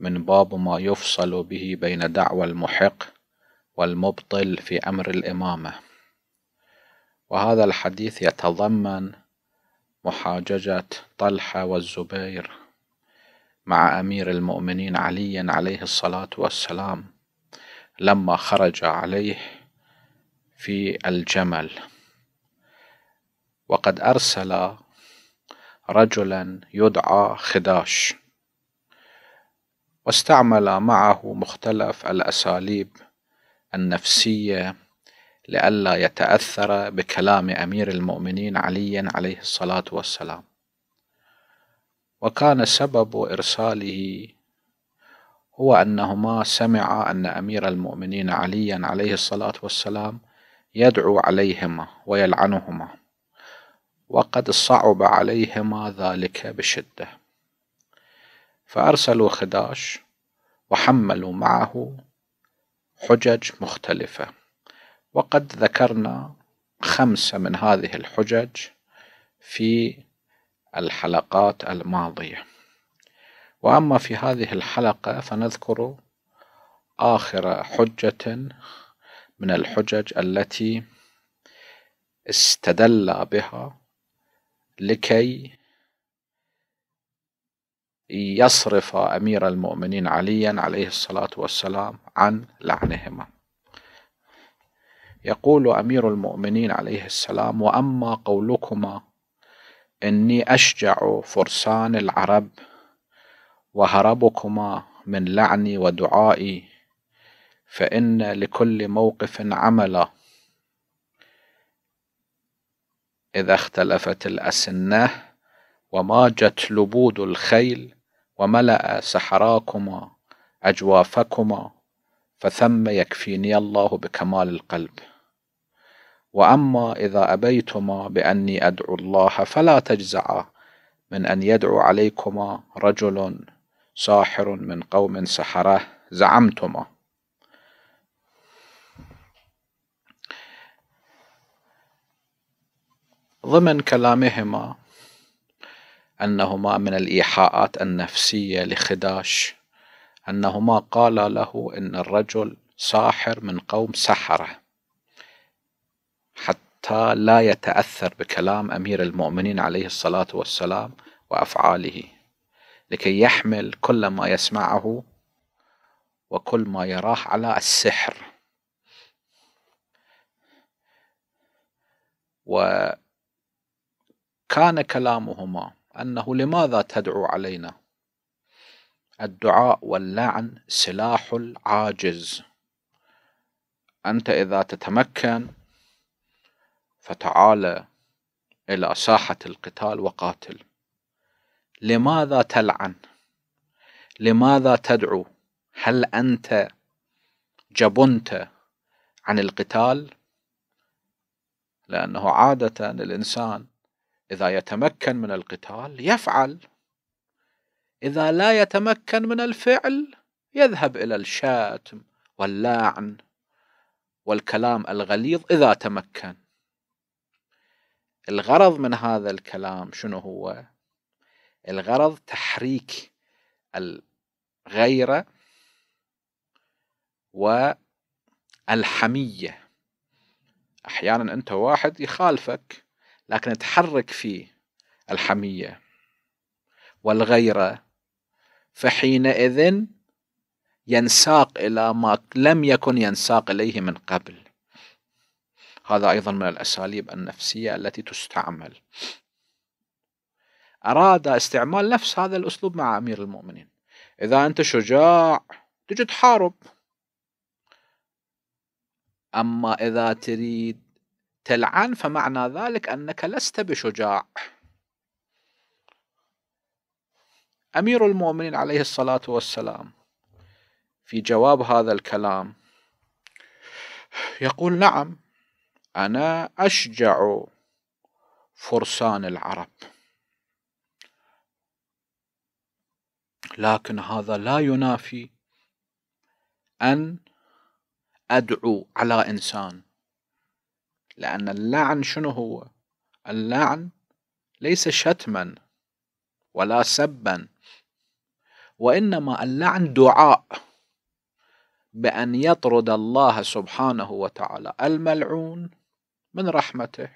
من باب ما يفصل به بين دعوى المحق والمبطل في أمر الإمامة وهذا الحديث يتضمن محاججة طلحة والزبير مع أمير المؤمنين علي عليه الصلاة والسلام لما خرج عليه في الجمل وقد أرسل رجلا يدعى خداش واستعمل معه مختلف الأساليب النفسية لئلا يتأثر بكلام أمير المؤمنين علي عليه الصلاة والسلام وكان سبب إرساله هو أنهما سمعا أن أمير المؤمنين عليا عليه الصلاة والسلام يدعو عليهما ويلعنهما وقد صعب عليهما ذلك بشده فأرسلوا خداش وحملوا معه حجج مختلفة وقد ذكرنا خمسة من هذه الحجج في الحلقات الماضية وأما في هذه الحلقة فنذكر آخر حجة من الحجج التي استدل بها لكي يصرف أمير المؤمنين عليا عليه الصلاة والسلام عن لعنهما يقول أمير المؤمنين عليه السلام وأما قولكما إني أشجع فرسان العرب وهربكما من لعني ودعائي فإن لكل موقف عملا إذا اختلفت الأسنة وماجت لبود الخيل وملأ سحراكما أجوافكما فثم يكفيني الله بكمال القلب وأما إذا أبيتما بأني أدعو الله فلا تجزعا من أن يدعو عليكما رجل ساحر من قوم سحره زعمتما ضمن كلامهما أنهما من الإيحاءات النفسية لخداش أنهما قالا له إن الرجل ساحر من قوم سحرة حتى لا يتأثر بكلام أمير المؤمنين عليه الصلاة والسلام وأفعاله لكي يحمل كل ما يسمعه وكل ما يراه على السحر وكان كلامهما أنه لماذا تدعو علينا الدعاء واللعن سلاح العاجز أنت إذا تتمكن فتعال إلى ساحة القتال وقاتل لماذا تلعن لماذا تدعو هل أنت جبنت عن القتال لأنه عادة الإنسان إذا يتمكن من القتال يفعل إذا لا يتمكن من الفعل يذهب إلى الشاتم واللعن والكلام الغليظ إذا تمكن الغرض من هذا الكلام شنو هو؟ الغرض تحريك الغيرة والحمية أحيانا أنت واحد يخالفك لكن تحرك فيه الحمية والغيرة فحينئذ ينساق إلى ما لم يكن ينساق إليه من قبل هذا أيضا من الأساليب النفسية التي تستعمل أراد استعمال نفس هذا الأسلوب مع أمير المؤمنين إذا أنت شجاع تجي تحارب أما إذا تريد تلعن فمعنى ذلك أنك لست بشجاع أمير المؤمنين عليه الصلاة والسلام في جواب هذا الكلام يقول نعم أنا أشجع فرسان العرب لكن هذا لا ينافي أن أدعو على إنسان لأن اللعن شنو هو؟ اللعن ليس شتما ولا سبا وإنما اللعن دعاء بأن يطرد الله سبحانه وتعالى الملعون من رحمته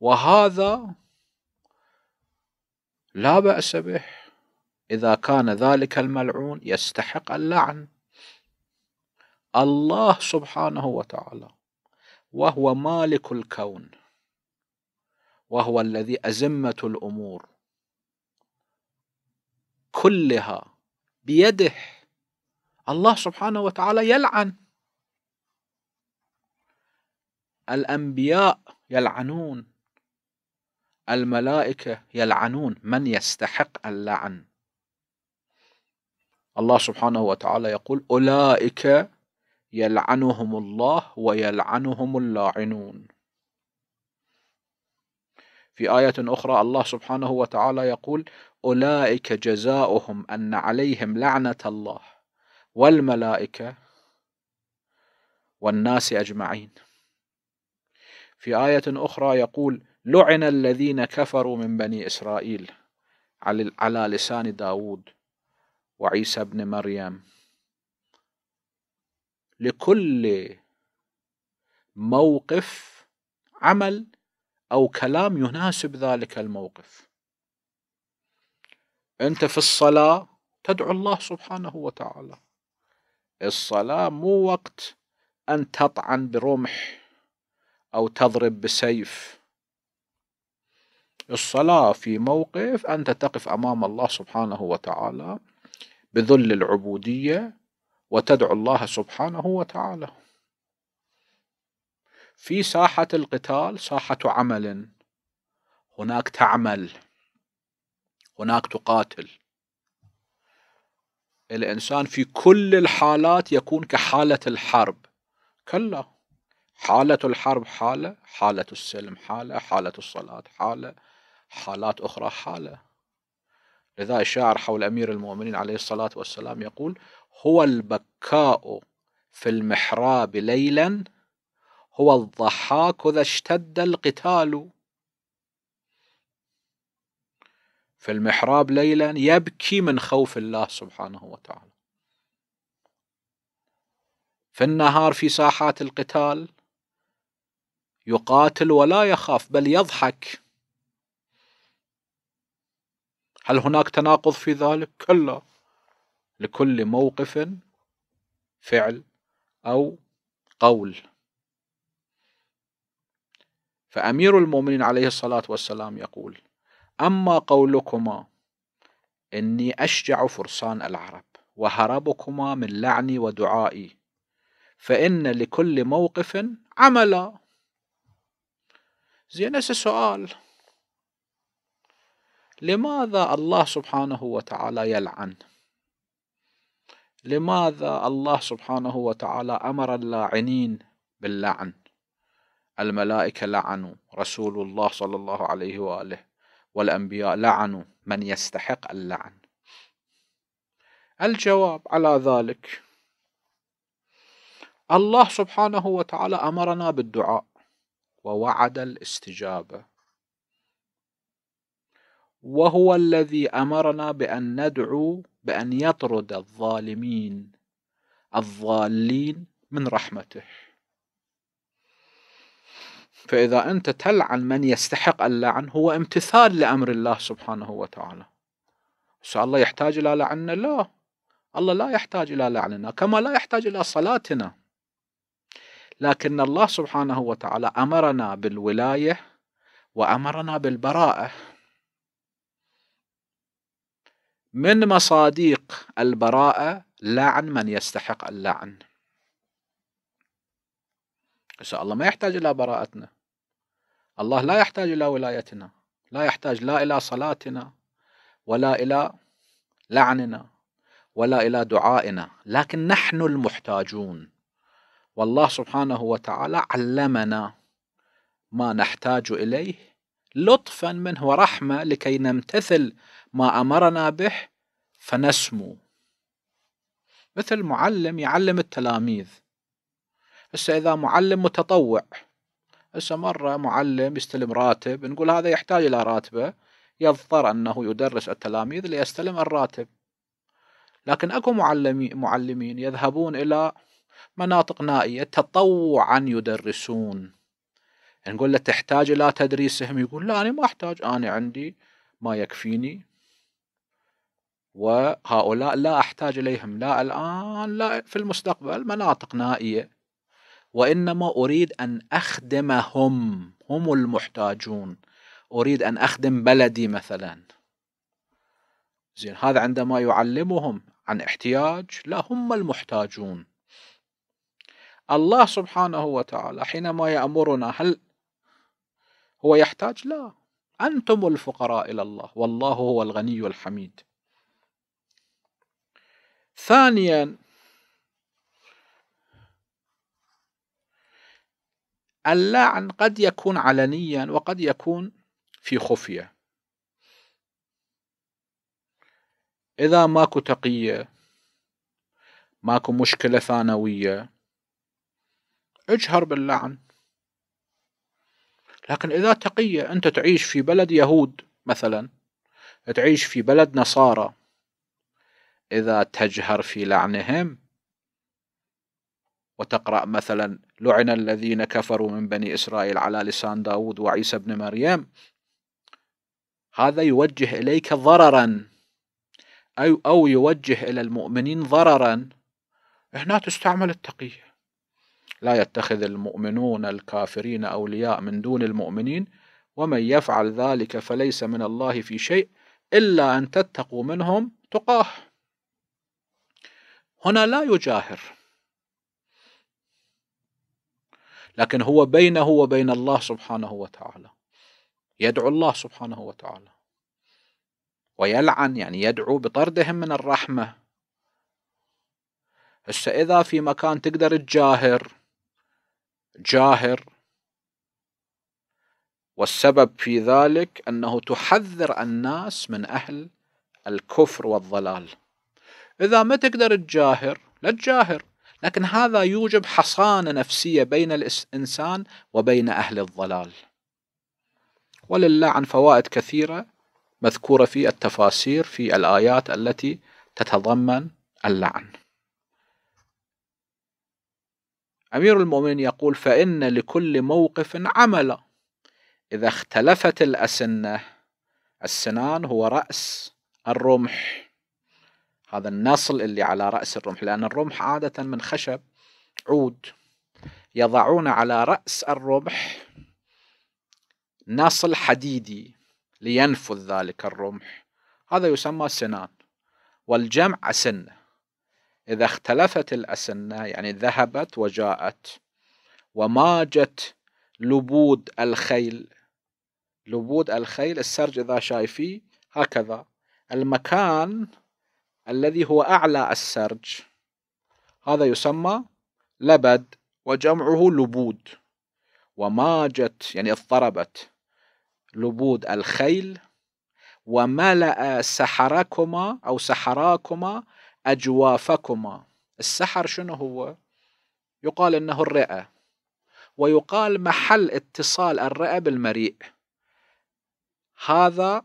وهذا لا بأس به إذا كان ذلك الملعون يستحق اللعن الله سبحانه وتعالى وهو مالك الكون وهو الذي أزمة الأمور كلها بيده الله سبحانه وتعالى يلعن الأنبياء يلعنون الملائكة يلعنون من يستحق اللعن الله سبحانه وتعالى يقول أولئك يلعنهم الله ويلعنهم اللاعنون في آية أخرى الله سبحانه وتعالى يقول أولئك جزاؤهم أن عليهم لعنة الله والملائكة والناس أجمعين في آية أخرى يقول لعن الذين كفروا من بني إسرائيل على لسان داود وعيسى بن مريم لكل موقف عمل أو كلام يناسب ذلك الموقف أنت في الصلاة تدعو الله سبحانه وتعالى الصلاة مو وقت أن تطعن برمح أو تضرب بسيف الصلاة في موقف أنت تقف أمام الله سبحانه وتعالى بذل العبودية وتدعو الله سبحانه وتعالى في ساحة القتال ساحة عمل هناك تعمل هناك تقاتل الإنسان في كل الحالات يكون كحالة الحرب كلا حالة الحرب حالة حالة السلم حالة حالة الصلاة حالة حالات أخرى حالة لذا الشاعر حول أمير المؤمنين عليه الصلاة والسلام يقول هو البكاء في المحراب ليلا هو الضحاك إذا اشتد القتال في المحراب ليلا يبكي من خوف الله سبحانه وتعالى في النهار في ساحات القتال يقاتل ولا يخاف بل يضحك هل هناك تناقض في ذلك كلا لكل موقف فعل أو قول فأمير المؤمنين عليه الصلاة والسلام يقول أما قولكما إني أشجع فرسان العرب وهربكما من لعني ودعائي فإن لكل موقف عملا زين سؤال لماذا الله سبحانه وتعالى يلعن لماذا الله سبحانه وتعالى أمر اللاعنين باللعن الملائكة لعنوا رسول الله صلى الله عليه وآله والأنبياء لعنوا من يستحق اللعن الجواب على ذلك الله سبحانه وتعالى أمرنا بالدعاء ووعد الاستجابة وهو الذي امرنا بان ندعو بان يطرد الظالمين الضالين من رحمته فاذا انت تلعن من يستحق اللعن هو امتثال لامر الله سبحانه وتعالى الله يحتاج الى لعنه لا الله لا يحتاج الى لعننا كما لا يحتاج الى صلاتنا لكن الله سبحانه وتعالى امرنا بالولايه وامرنا بالبراءه من مصاديق البراءة لعن من يستحق اللعن بس الله ما يحتاج إلى براءتنا الله لا يحتاج إلى ولايتنا لا يحتاج لا إلى صلاتنا ولا إلى لعننا ولا إلى دعائنا لكن نحن المحتاجون والله سبحانه وتعالى علمنا ما نحتاج إليه لطفا منه ورحمة لكي نمتثل ما أمرنا به فنسمو مثل معلم يعلم التلاميذ هسه إذا معلم متطوع هسه مرة معلم يستلم راتب نقول هذا يحتاج إلى راتبه يضطر أنه يدرس التلاميذ ليستلم الراتب لكن أكو معلمي معلمين يذهبون إلى مناطق نائية تطوعا يدرسون نقول له تحتاج إلى تدريسهم يقول لا أنا ما أحتاج أنا عندي ما يكفيني وهؤلاء لا أحتاج إليهم لا الآن لا في المستقبل مناطق نائية وإنما أريد أن أخدمهم هم المحتاجون أريد أن أخدم بلدي مثلا زين هذا عندما يعلمهم عن احتياج لا هم المحتاجون الله سبحانه وتعالى حينما يأمرنا هل هو يحتاج لا أنتم الفقراء إلى الله والله هو الغني الحميد ثانيا اللعن قد يكون علنيا وقد يكون في خفيه إذا ماكو تقية ماكو مشكلة ثانوية اجهر باللعن لكن إذا تقية أنت تعيش في بلد يهود مثلا تعيش في بلد نصارى إذا تجهر في لعنهم وتقرأ مثلا لعن الذين كفروا من بني إسرائيل على لسان داود وعيسى بن مريم هذا يوجه إليك ضررا أو, أو يوجه إلى المؤمنين ضررا هنا تستعمل التقية لا يتخذ المؤمنون الكافرين أولياء من دون المؤمنين ومن يفعل ذلك فليس من الله في شيء إلا أن تتقوا منهم تقاه هنا لا يجاهر لكن هو بينه وبين الله سبحانه وتعالى يدعو الله سبحانه وتعالى ويلعن يعني يدعو بطردهم من الرحمة هسه إذا في مكان تقدر تجاهر جاهر والسبب في ذلك أنه تحذر الناس من أهل الكفر والضلال إذا ما تقدر تجاهر لا تجاهر لكن هذا يوجب حصانة نفسية بين الإنسان وبين أهل الضلال ولله عن فوائد كثيرة مذكورة في التفاسير في الآيات التي تتضمن اللعن أمير المؤمنين يقول فإن لكل موقف عملا إذا اختلفت الأسنة السنان هو رأس الرمح هذا النصل اللي على رأس الرمح لأن الرمح عادة من خشب عود يضعون على رأس الرمح نصل حديدي لينفذ ذلك الرمح هذا يسمى سنان والجمع أسنة إذا اختلفت الأسنة يعني ذهبت وجاءت وماجت لبود الخيل لبود الخيل السرج إذا شايفيه هكذا المكان الذي هو أعلى السرج هذا يسمى لبد وجمعه لبود وماجت يعني اضطربت لبود الخيل وملأ سحركما أو سحراكما أجوافكما السحر شنو هو؟ يقال إنه الرئة ويقال محل اتصال الرئة بالمريء هذا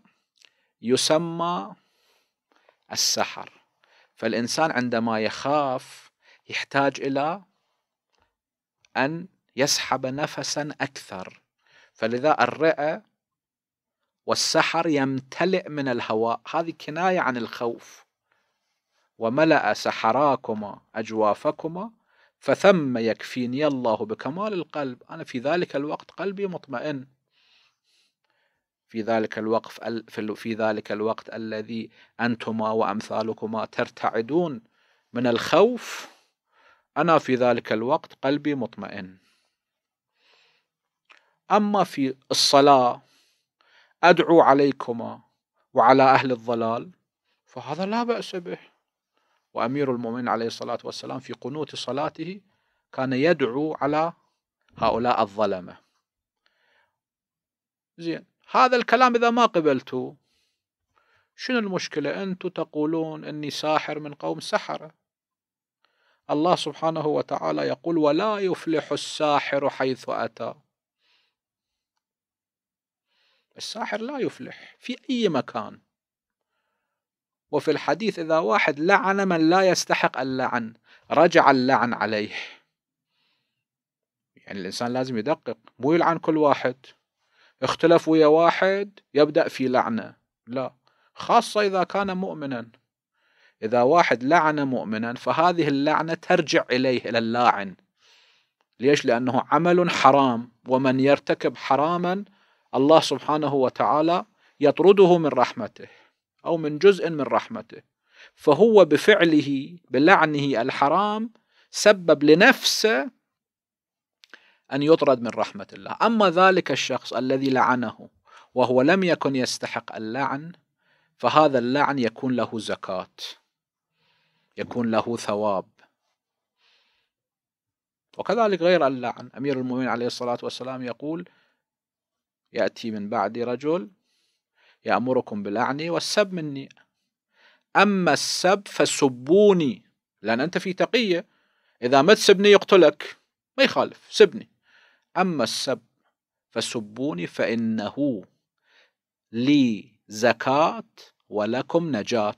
يسمى السحر فالإنسان عندما يخاف يحتاج إلى أن يسحب نفسا أكثر فلذا الرئة والسحر يمتلئ من الهواء هذه كناية عن الخوف وملأ سحراكما أجوافكما فثم يكفيني الله بكمال القلب أنا في ذلك الوقت قلبي مطمئن في ذلك الوقف في ذلك الوقت الذي أنتما وأمثالكما ترتعدون من الخوف أنا في ذلك الوقت قلبي مطمئن أما في الصلاة أدعو عليكما وعلى أهل الضلال فهذا لا بأس به وأمير المؤمنين عليه الصلاة والسلام في قنوت صلاته كان يدعو على هؤلاء الظلمة زين هذا الكلام إذا ما قبلته شنو المشكلة أنتم تقولون أني ساحر من قوم سحرة الله سبحانه وتعالى يقول ولا يفلح الساحر حيث أتى الساحر لا يفلح في أي مكان وفي الحديث إذا واحد لعن من لا يستحق اللعن رجع اللعن عليه يعني الإنسان لازم يدقق مو يلعن كل واحد اختلف ويا واحد يبدأ في لعنة لا خاصة إذا كان مؤمنا إذا واحد لعن مؤمنا فهذه اللعنة ترجع إليه إلى اللاعن ليش؟ لأنه عمل حرام ومن يرتكب حراما الله سبحانه وتعالى يطرده من رحمته أو من جزء من رحمته فهو بفعله بلعنه الحرام سبب لنفسه أن يطرد من رحمة الله أما ذلك الشخص الذي لعنه وهو لم يكن يستحق اللعن فهذا اللعن يكون له زكاة يكون له ثواب وكذلك غير اللعن أمير المؤمنين عليه الصلاة والسلام يقول يأتي من بعد رجل يأمركم بلعني والسب مني أما السب فسبوني لأن أنت في تقية إذا ما تسبني يقتلك ما يخالف سبني أما السب فسبوني فإنه لي زكاة ولكم نجاة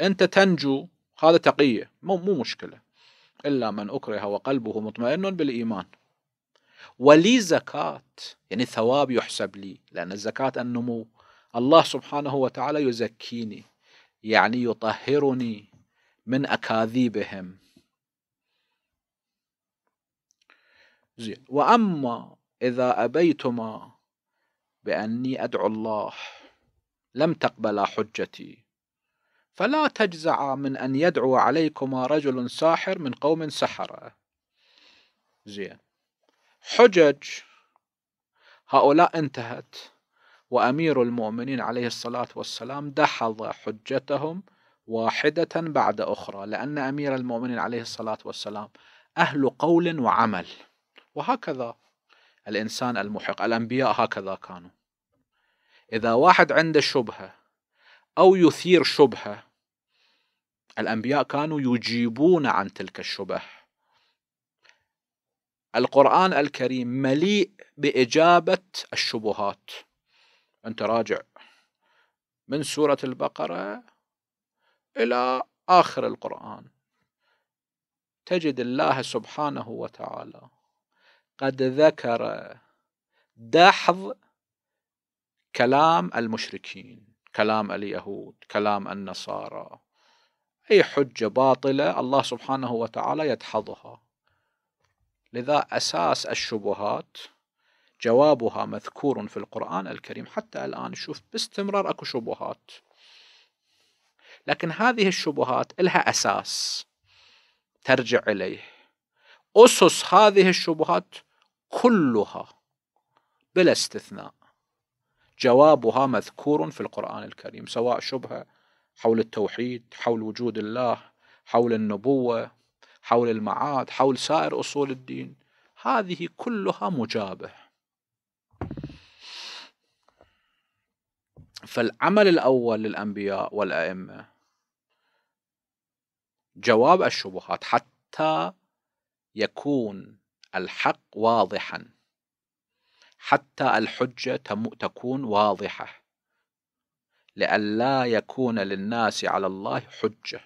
أنت تنجو هذا تقية مو, مو مشكلة إلا من أكره وقلبه مطمئن بالإيمان ولي زكاة يعني ثواب يحسب لي لأن الزكاة النمو الله سبحانه وتعالى يزكيني يعني يطهرني من أكاذيبهم زين وأما إذا أبيتما بأني أدعو الله لم تقبلا حجتي فلا تجزعا من أن يدعو عليكما رجل ساحر من قوم سحرة زين حجج هؤلاء انتهت وأمير المؤمنين عليه الصلاة والسلام دحض حجتهم واحدة بعد أخرى لأن أمير المؤمنين عليه الصلاة والسلام أهل قول وعمل وهكذا الإنسان المحق الأنبياء هكذا كانوا إذا واحد عنده شبهة أو يثير شبهة الأنبياء كانوا يجيبون عن تلك الشبه القرآن الكريم مليء بإجابة الشبهات أنت راجع من سورة البقرة إلى آخر القرآن تجد الله سبحانه وتعالى قد ذكر دحض كلام المشركين كلام اليهود كلام النصارى أي حجة باطلة الله سبحانه وتعالى يدحضها لذا أساس الشبهات جوابها مذكور في القرآن الكريم حتى الآن شوف باستمرار أكو شبهات لكن هذه الشبهات لها أساس ترجع إليه أسس هذه الشبهات كلها بلا استثناء جوابها مذكور في القرآن الكريم سواء شبهة حول التوحيد حول وجود الله حول النبوة حول المعاد حول سائر أصول الدين هذه كلها مجابه فالعمل الأول للأنبياء والأئمة جواب الشبهات حتى يكون الحق واضحا حتى الحجة تكون واضحة لئلا يكون للناس على الله حجة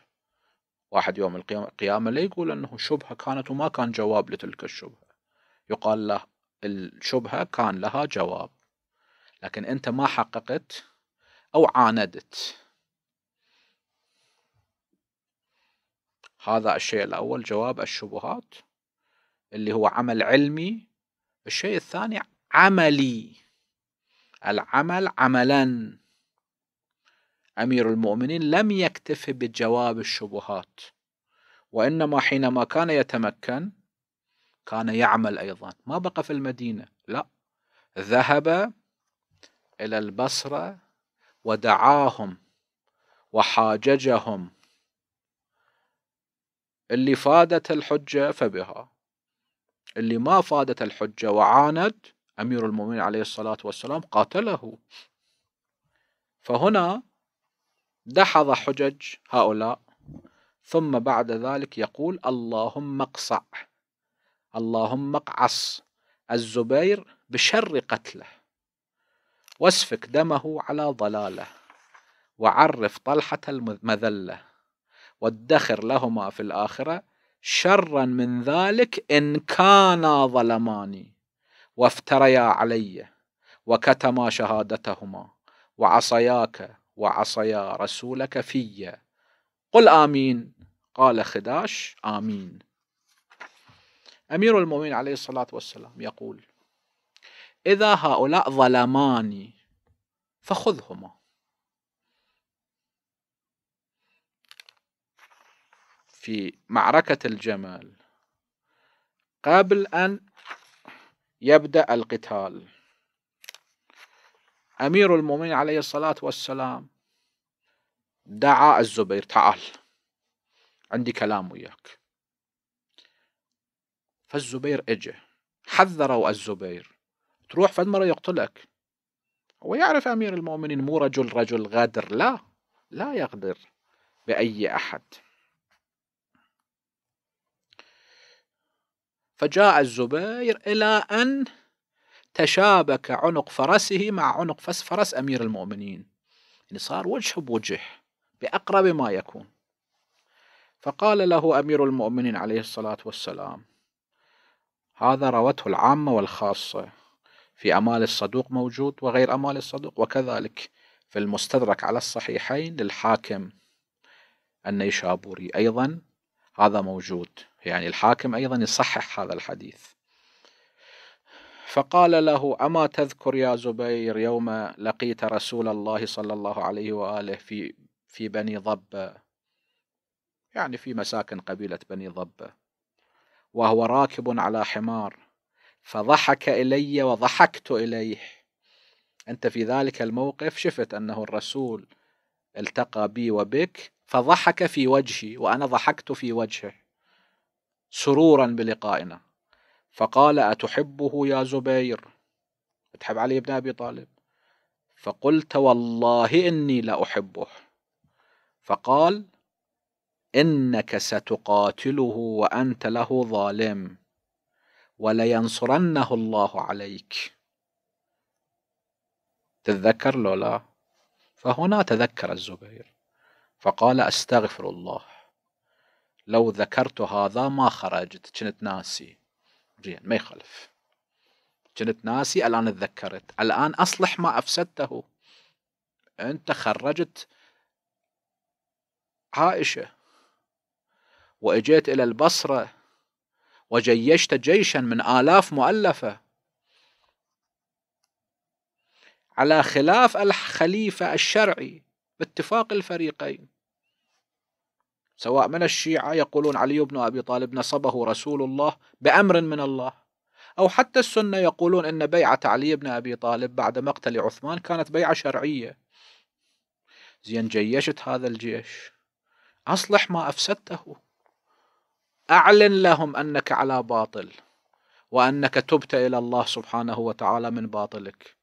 واحد يوم القيامة لا يقول أنه شبهة كانت وما كان جواب لتلك الشبهة يقال له الشبهة كان لها جواب لكن أنت ما حققت أو عاندت هذا الشيء الأول جواب الشبهات اللي هو عمل علمي الشيء الثاني عملي العمل عملا أمير المؤمنين لم يكتف بجواب الشبهات وإنما حينما كان يتمكن كان يعمل أيضا ما بقى في المدينة لا ذهب إلى البصرة ودعاهم وحاججهم اللي فادت الحجة فبها اللي ما فادت الحجة وعاند أمير المؤمنين عليه الصلاة والسلام قاتله فهنا دحض حجج هؤلاء ثم بعد ذلك يقول اللهم اقصع اللهم اقعص الزبير بشر قتله واسفك دمه على ضلاله وعرف طلحة المذلة وادخر لهما في الآخرة شرا من ذلك إن كانا ظلماني وافتريا علي وكتما شهادتهما وعصياك وعصيا رسولك في قل آمين قال خداش آمين أمير المؤمنين عليه الصلاة والسلام يقول إذا هؤلاء ظلماني فخذهما في معركة الجمل قبل أن يبدأ القتال أمير المؤمنين عليه الصلاة والسلام دعا الزبير تعال عندي كلام وياك فالزبير اجى حذروا الزبير تروح فد مرة يقتلك هو يعرف أمير المؤمنين مو رجل رجل غادر لا لا يقدر بأي أحد فجاء الزبير إلى أن تشابك عنق فرسه مع عنق فرس أمير المؤمنين يعني صار وجه بوجه بأقرب ما يكون فقال له أمير المؤمنين عليه الصلاة والسلام هذا روته العامة والخاصة في أمال الصدوق موجود وغير أمال الصدوق وكذلك في المستدرك على الصحيحين للحاكم النيشابوري أيضا هذا موجود يعني الحاكم أيضا يصحح هذا الحديث فقال له أما تذكر يا زبير يوم لقيت رسول الله صلى الله عليه وآله في في بني ضبة يعني في مساكن قبيلة بني ضبة وهو راكب على حمار فضحك إلي وضحكت إليه أنت في ذلك الموقف شفت أنه الرسول التقى بي وبك فضحك في وجهي وأنا ضحكت في وجهه سرورا بلقائنا فقال أتحبه يا زبير تحب علي بن أبي طالب فقلت والله إني لأحبه فقال إنك ستقاتله وأنت له ظالم ولينصرنه الله عليك تتذكر لولا فهنا تذكر الزبير فقال استغفر الله لو ذكرت هذا ما خرجت كنت ناسي زين ما يخالف كنت ناسي الان اتذكرت الان اصلح ما افسدته انت خرجت عائشه واجيت الى البصره وجيشت جيشا من الاف مؤلفه على خلاف الخليفه الشرعي باتفاق الفريقين سواء من الشيعة يقولون علي بن أبي طالب نصبه رسول الله بأمر من الله أو حتى السنة يقولون أن بيعة علي بن أبي طالب بعد مقتل عثمان كانت بيعة شرعية زين جيشت هذا الجيش أصلح ما أفسدته أعلن لهم أنك على باطل وأنك تبت إلى الله سبحانه وتعالى من باطلك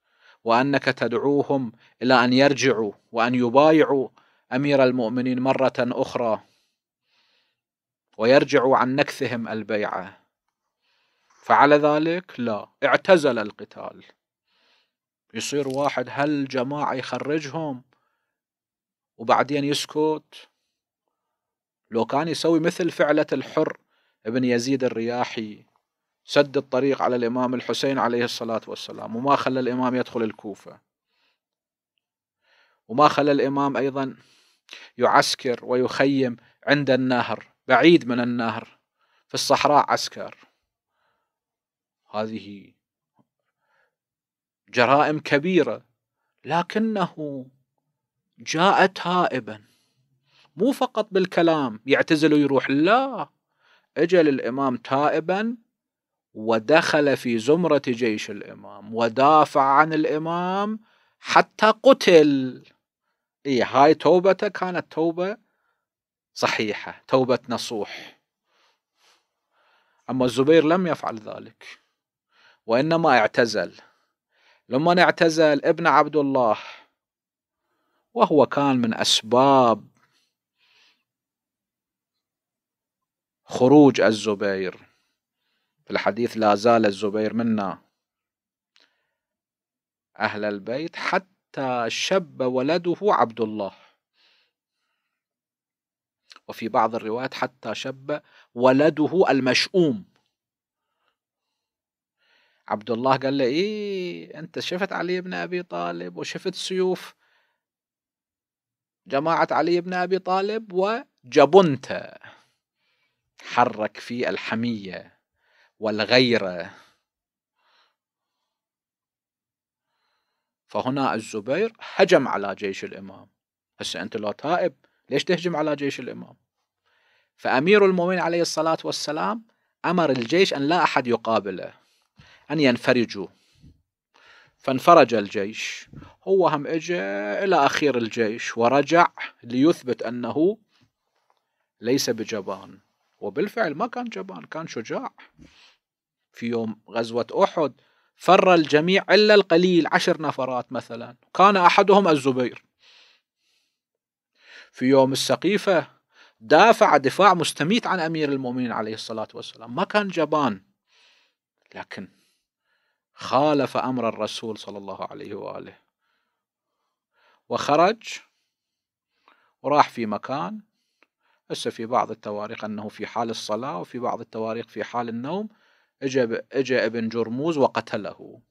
وأنك تدعوهم إلى أن يرجعوا وأن يبايعوا أمير المؤمنين مرة أخرى ويرجعوا عن نكثهم البيعة فعلى ذلك لا اعتزل القتال يصير واحد هل جماعة يخرجهم وبعدين يسكت لو كان يسوي مثل فعلة الحر ابن يزيد الرياحي سد الطريق على الإمام الحسين عليه الصلاة والسلام وما خلى الإمام يدخل الكوفة وما خلى الإمام أيضا يعسكر ويخيم عند النهر بعيد من النهر في الصحراء عسكر هذه جرائم كبيرة لكنه جاء تائبا مو فقط بالكلام يعتزل ويروح لا اجى للامام تائبا ودخل في زمرة جيش الامام ودافع عن الامام حتى قتل اي هاي توبته كانت توبة صحيحة توبة نصوح أما الزبير لم يفعل ذلك وإنما اعتزل لما اعتزل ابن عبد الله وهو كان من أسباب خروج الزبير في الحديث لا زال الزبير منا أهل البيت حتى شب ولده عبد الله وفي بعض الروايات حتى شب ولده المشؤوم عبد الله قال له إيه أنت شفت علي بن أبي طالب وشفت سيوف جماعة علي بن أبي طالب وجبنت حرك في الحمية والغيرة فهنا الزبير هجم على جيش الإمام هسه أنت لو تائب ليش تهجم على جيش الإمام فأمير المؤمنين عليه الصلاة والسلام أمر الجيش أن لا أحد يقابله أن ينفرجوا فانفرج الجيش هو هم إجا إلى أخير الجيش ورجع ليثبت أنه ليس بجبان وبالفعل ما كان جبان كان شجاع في يوم غزوة أحد فر الجميع إلا القليل عشر نفرات مثلا كان أحدهم الزبير في يوم السقيفة دافع دفاع مستميت عن أمير المؤمنين عليه الصلاة والسلام ما كان جبان لكن خالف أمر الرسول صلى الله عليه وآله وخرج وراح في مكان هسه في بعض التواريخ أنه في حال الصلاة وفي بعض التواريخ في حال النوم اجى اجى ابن جرموز وقتله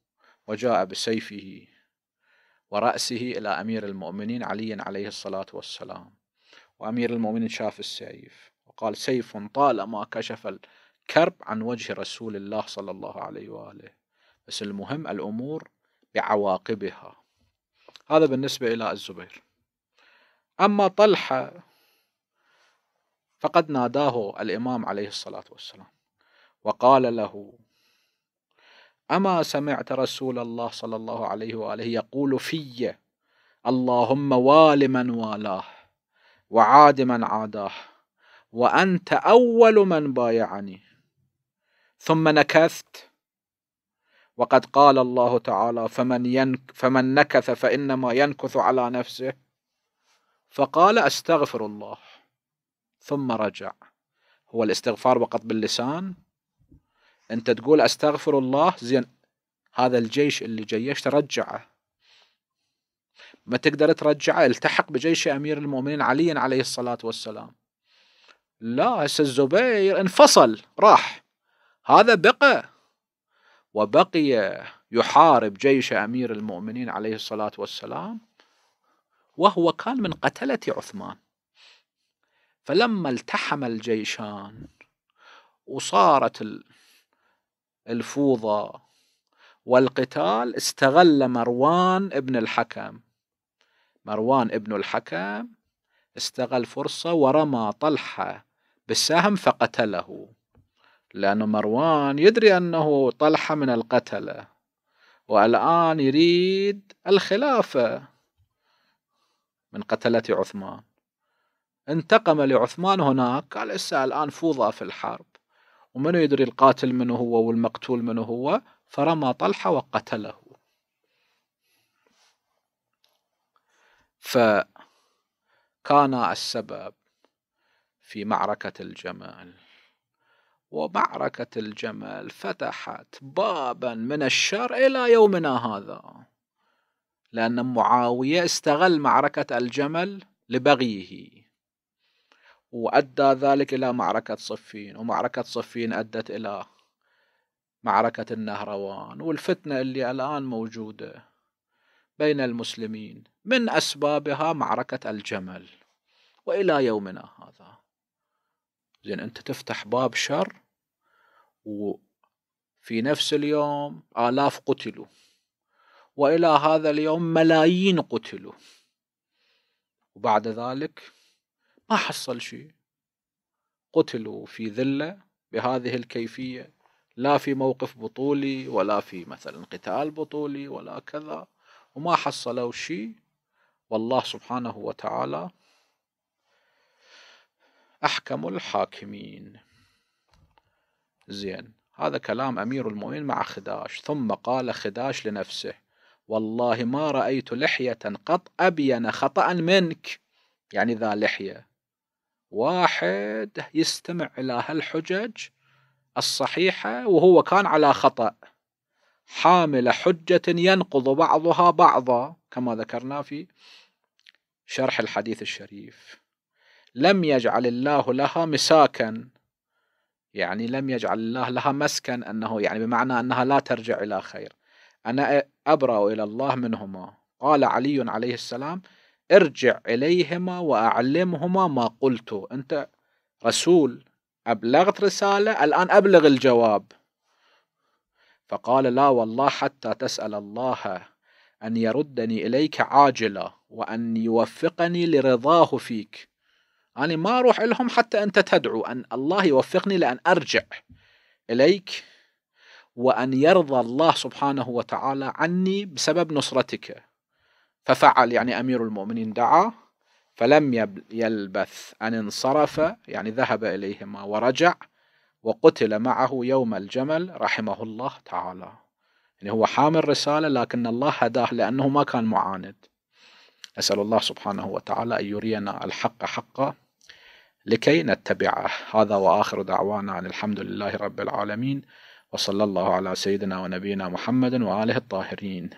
وجاء بسيفه ورأسه إلى أمير المؤمنين علي عليه الصلاة والسلام وأمير المؤمنين شاف السيف وقال سيف طالما كشف الكرب عن وجه رسول الله صلى الله عليه وآله بس المهم الأمور بعواقبها هذا بالنسبة إلى الزبير أما طلحة فقد ناداه الإمام عليه الصلاة والسلام وقال له أما سمعت رسول الله صلى الله عليه وآله يقول في اللهم وال من والاه وعاد من عاداه وأنت أول من بايعني ثم نكثت وقد قال الله تعالى فمن, ينك فمن نكث فإنما ينكث على نفسه فقال أستغفر الله ثم رجع هو الاستغفار وقط باللسان أنت تقول أستغفر الله زين هذا الجيش اللي جيشت رجعه ما تقدر ترجعه التحق بجيش امير المؤمنين علي عليه الصلاه والسلام لا هسه الزبير انفصل راح هذا بقى وبقي يحارب جيش امير المؤمنين عليه الصلاه والسلام وهو كان من قتله عثمان فلما التحم الجيشان وصارت الفوضى والقتال استغل مروان ابن الحكم مروان ابن الحكم استغل فرصة ورمى طلحة بالسهم فقتله لأن مروان يدري أنه طلحة من القتلة والآن يريد الخلافة من قتلة عثمان انتقم لعثمان هناك قال إسا الآن فوضى في الحرب ومن يدري القاتل من هو والمقتول من هو فرمى طلحة وقتله فكان السبب في معركة الجمل ومعركة الجمل فتحت بابا من الشر إلى يومنا هذا لأن معاوية استغل معركة الجمل لبغيه وأدى ذلك إلى معركة صفين ومعركة صفين أدت إلى معركة النهروان والفتنة اللي الآن موجودة بين المسلمين من أسبابها معركة الجمل وإلى يومنا هذا زين أنت تفتح باب شر وفي نفس اليوم آلاف قتلوا وإلى هذا اليوم ملايين قتلوا وبعد ذلك ما حصل شيء قتلوا في ذلة بهذه الكيفية لا في موقف بطولي ولا في مثلا قتال بطولي ولا كذا وما حصلوا شيء والله سبحانه وتعالى أحكم الحاكمين زين هذا كلام أمير المؤمنين مع خداش ثم قال خداش لنفسه والله ما رأيت لحية قط أبين خطأ منك يعني ذا لحية واحد يستمع إلى هالحجج الصحيحة وهو كان على خطأ حامل حجة ينقض بعضها بعضا كما ذكرنا في شرح الحديث الشريف لم يجعل الله لها مساكا يعني لم يجعل الله لها مسكن أنه يعني بمعنى أنها لا ترجع إلى خير أنا أبرأ إلى الله منهما قال علي عليه السلام ارجع إليهما وأعلمهما ما قلت أنت رسول أبلغت رسالة الآن أبلغ الجواب فقال لا والله حتى تسأل الله أن يردني إليك عاجلة وأن يوفقني لرضاه فيك أنا ما أروح لهم حتى أنت تدعو أن الله يوفقني لأن أرجع إليك وأن يرضى الله سبحانه وتعالى عني بسبب نصرتك ففعل يعني أمير المؤمنين دعا فلم يلبث أن انصرف يعني ذهب إليهما ورجع وقتل معه يوم الجمل رحمه الله تعالى يعني هو حامل رسالة لكن الله هداه لأنه ما كان معاند أسأل الله سبحانه وتعالى أن يرينا الحق حقا لكي نتبعه هذا وآخر دعوانا عن الحمد لله رب العالمين وصلى الله على سيدنا ونبينا محمد وآله الطاهرين